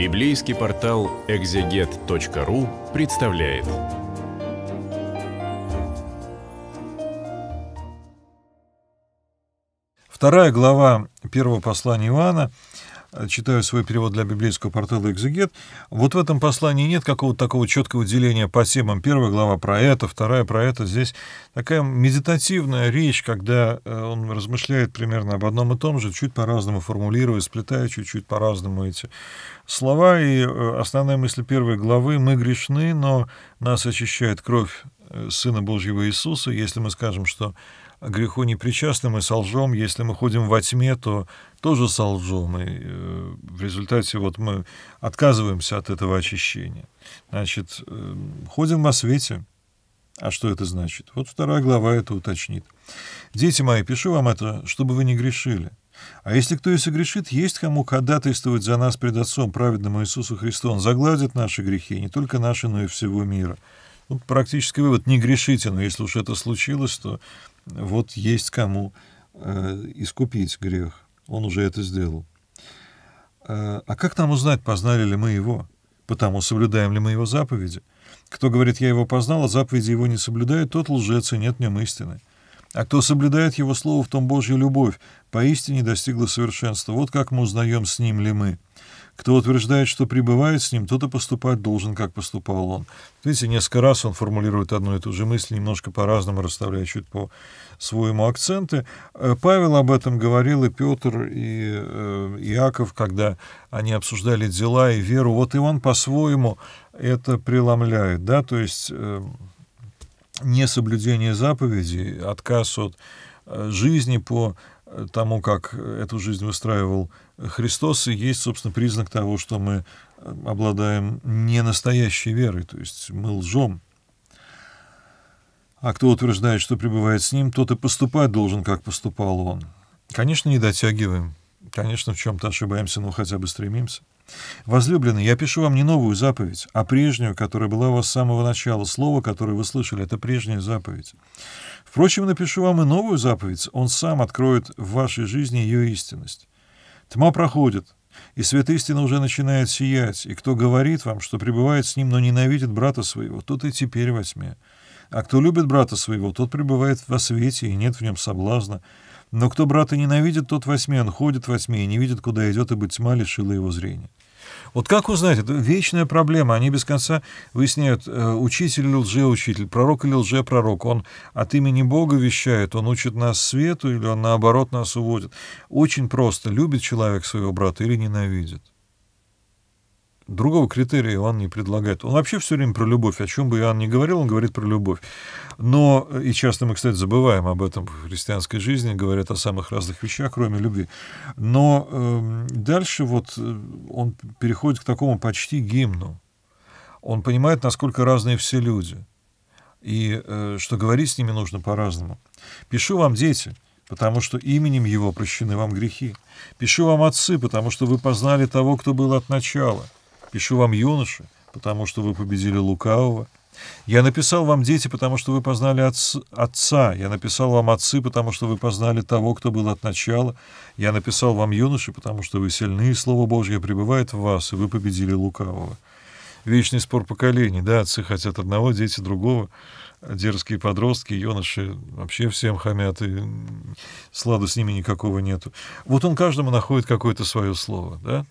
Библейский портал экзегет.ру представляет. Вторая глава первого послания Иоанна Э, читаю свой перевод для библейского портала «Экзегет», вот в этом послании нет какого-то такого четкого деления по темам. Первая глава про это, вторая про это. Здесь такая медитативная речь, когда э, он размышляет примерно об одном и том же, чуть по-разному формулируя, сплетая чуть-чуть по-разному эти слова. И э, основная мысль первой главы «Мы грешны, но нас очищает кровь Сына Божьего Иисуса». Если мы скажем, что греху непричастным и солжем. Если мы ходим во тьме, то тоже солжем. И э, в результате вот мы отказываемся от этого очищения. Значит, э, ходим во свете. А что это значит? Вот вторая глава это уточнит. «Дети мои, пишу вам это, чтобы вы не грешили. А если кто и согрешит, есть кому ходатайствовать за нас пред Отцом, праведному Иисусу Христу. Он загладит наши грехи, не только наши, но и всего мира». Вот ну, практический вывод – не грешите, но если уж это случилось, то вот есть кому э, искупить грех. Он уже это сделал. Э, а как нам узнать, познали ли мы его? Потому соблюдаем ли мы его заповеди? Кто говорит, я его познал, а заповеди его не соблюдает, тот лжец, и нет в нем истины. А кто соблюдает его слово, в том Божья любовь, поистине достигла совершенства. Вот как мы узнаем, с ним ли мы. Кто утверждает, что пребывает с ним, тот и поступать должен, как поступал он. Видите, несколько раз он формулирует одну и ту же мысль, немножко по-разному расставляя чуть по-своему акценты. Э, Павел об этом говорил, и Петр, и э, Иаков, когда они обсуждали дела и веру. Вот и он по-своему это преломляет, да, то есть э, несоблюдение заповедей, отказ от жизни по тому, как эту жизнь выстраивал Христос и есть, собственно, признак того, что мы э, обладаем не настоящей верой, то есть мы лжем. А кто утверждает, что пребывает с ним, тот и поступать должен, как поступал он. Конечно, не дотягиваем. Конечно, в чем-то ошибаемся, но хотя бы стремимся. Возлюбленные, я пишу вам не новую заповедь, а прежнюю, которая была у вас с самого начала. Слово, которое вы слышали, это прежняя заповедь. Впрочем, напишу вам и новую заповедь. Он сам откроет в вашей жизни ее истинность. Тьма проходит, и свет истины уже начинает сиять, и кто говорит вам, что пребывает с ним, но ненавидит брата своего, тот и теперь во тьме. А кто любит брата своего, тот пребывает во свете, и нет в нем соблазна. Но кто брата ненавидит, тот во тьме, он ходит во тьме и не видит, куда идет, ибо тьма лишила его зрения». Вот как узнать? Это вечная проблема. Они без конца выясняют, э, учитель или лжеучитель, пророк или лжепророк. Он от имени Бога вещает, он учит нас свету или он наоборот нас уводит. Очень просто. Любит человек своего брата или ненавидит. Другого критерия Иоанн не предлагает. Он вообще все время про любовь. О чем бы Иоанн ни говорил, он говорит про любовь. Но, э, и часто мы, кстати, забываем об этом в христианской жизни, говорят о самых разных вещах, кроме любви. Но э, дальше вот э, он переходит к такому почти гимну. Он понимает, насколько разные все люди. И э, что говорить с ними нужно по-разному. «Пишу вам, дети, потому что именем его прощены вам грехи. Пишу вам, отцы, потому что вы познали того, кто был от начала». Пишу вам, юноши, потому что вы победили лукавого. Я написал вам, дети, потому что вы познали отца. Я написал вам, отцы, потому что вы познали того, кто был от начала. Я написал вам, юноши, потому что вы сильны, и Слово Божье пребывает в вас, и вы победили лукавого. Вечный спор поколений, да, отцы хотят одного, дети другого. Дерзкие подростки, юноши вообще всем хамят, и сладу с ними никакого нету. Вот он каждому находит какое-то свое слово, да?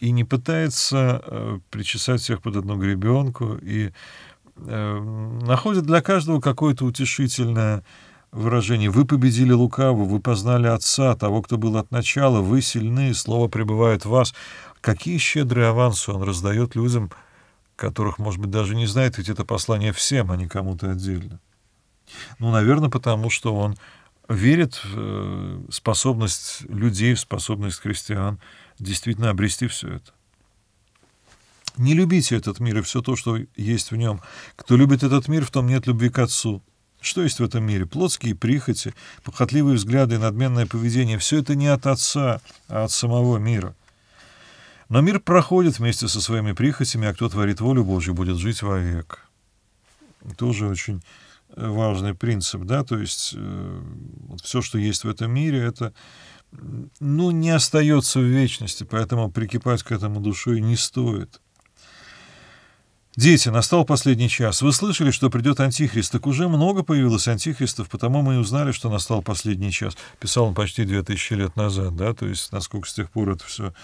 и не пытается э, причесать всех под одну гребенку и э, находит для каждого какое-то утешительное выражение. Вы победили лукаву, вы познали отца, того, кто был от начала, вы сильны, слово пребывает в вас. Какие щедрые авансы он раздает людям, которых, может быть, даже не знает, ведь это послание всем, а не кому-то отдельно. Ну, наверное, потому что он верит в э, способность людей, в способность христиан действительно обрести все это. Не любите этот мир и все то, что есть в нем. Кто любит этот мир, в том нет любви к Отцу. Что есть в этом мире? Плотские прихоти, похотливые взгляды, надменное поведение. Все это не от Отца, а от самого мира. Но мир проходит вместе со своими прихотями, а кто творит волю Божью, будет жить вовек. Тоже очень важный принцип, да, то есть э, вот все, что есть в этом мире, это ну, не остается в вечности, поэтому прикипать к этому душой не стоит. «Дети, настал последний час. Вы слышали, что придет Антихрист? Так уже много появилось Антихристов, потому мы и узнали, что настал последний час». Писал он почти две тысячи лет назад, да, то есть насколько с тех пор это все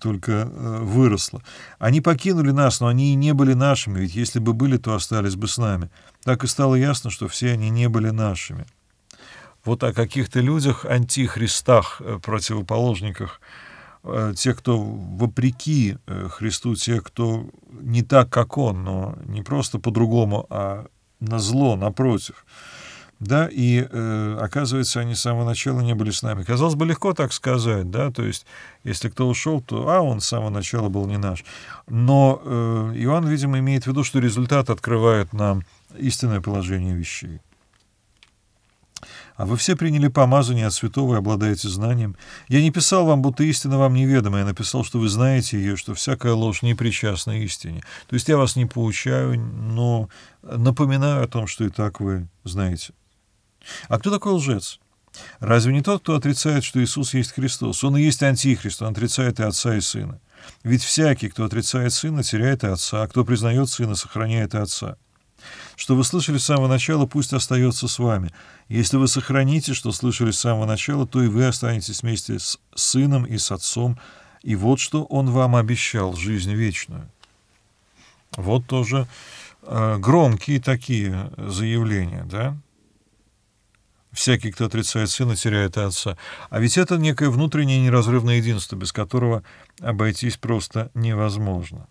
только э, выросло. Они покинули нас, но они и не были нашими, ведь если бы были, то остались бы с нами. Так и стало ясно, что все они не были нашими. Вот о каких-то людях, антихристах, э, противоположниках, э, тех, кто вопреки Христу, тех, кто не так, как он, но не просто по-другому, а на зло, напротив. Да, и э, оказывается, они с самого начала не были с нами. Казалось бы, легко так сказать, да, то есть, если кто ушел, то, а, он с самого начала был не наш. Но э, Иоанн, видимо, имеет в виду, что результат открывает нам истинное положение вещей. А вы все приняли помазание от святого и обладаете знанием. Я не писал вам, будто истина вам неведома. Я написал, что вы знаете ее, что всякая ложь не причастна истине. То есть я вас не поучаю, но напоминаю о том, что и так вы знаете. А кто такой лжец? Разве не тот, кто отрицает, что Иисус есть Христос? Он и есть Антихрист, он отрицает и Отца, и Сына. Ведь всякий, кто отрицает Сына, теряет и Отца, а кто признает Сына, сохраняет и Отца. Что вы слышали с самого начала, пусть остается с вами. Если вы сохраните, что слышали с самого начала, то и вы останетесь вместе с сыном и с отцом. И вот что он вам обещал, жизнь вечную. Вот тоже э, громкие такие заявления, да? Всякий, кто отрицает сына, теряет отца. А ведь это некое внутреннее неразрывное единство, без которого обойтись просто невозможно.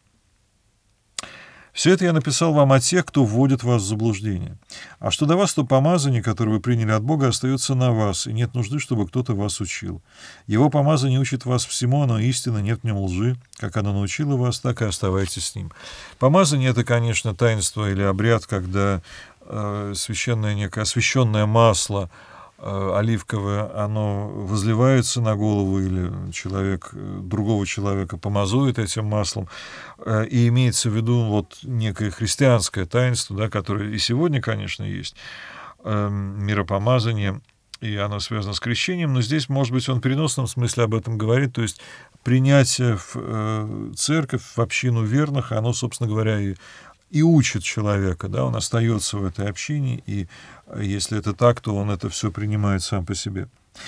Все это я написал вам о тех, кто вводит вас в заблуждение. А что до вас, то помазание, которое вы приняли от Бога, остается на вас, и нет нужды, чтобы кто-то вас учил. Его помазание учит вас всему, оно истинно, нет в нем лжи. Как оно научило вас, так и оставайтесь с ним. Помазание — это, конечно, таинство или обряд, когда э, священное некое освященное масло — Э, оливковое, оно возливается на голову или человек, э, другого человека помазует этим маслом. Э, и имеется в виду вот некое христианское таинство, да, которое и сегодня, конечно, есть, эм, миропомазание, и оно связано с крещением, но здесь, может быть, он в переносном смысле об этом говорит, то есть принятие в церковь, в общину верных, оно, собственно говоря, и и учит человека, да, он остается в этой общине, и э, если это так, то он это все принимает сам по себе.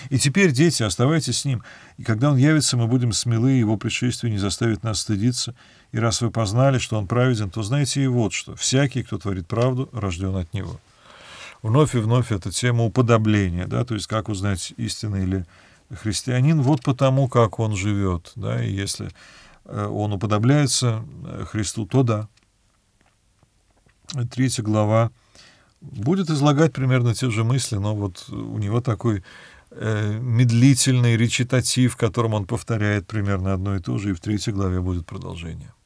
И теперь, дети, оставайтесь с ним, и когда он явится, мы будем смелы, его предшествие не заставит нас стыдиться, и раз вы познали, что он праведен, то знаете и вот что, всякий, кто творит правду, рожден от него. Вновь и вновь эта тема уподобления, да, то есть как узнать истинный или христианин вот потому, как он живет, да, и если э, он уподобляется э, Христу, то да, третья глава, будет излагать примерно те же мысли, но вот у него такой э, медлительный речитатив, в котором он повторяет примерно одно и то же, и в третьей главе будет продолжение.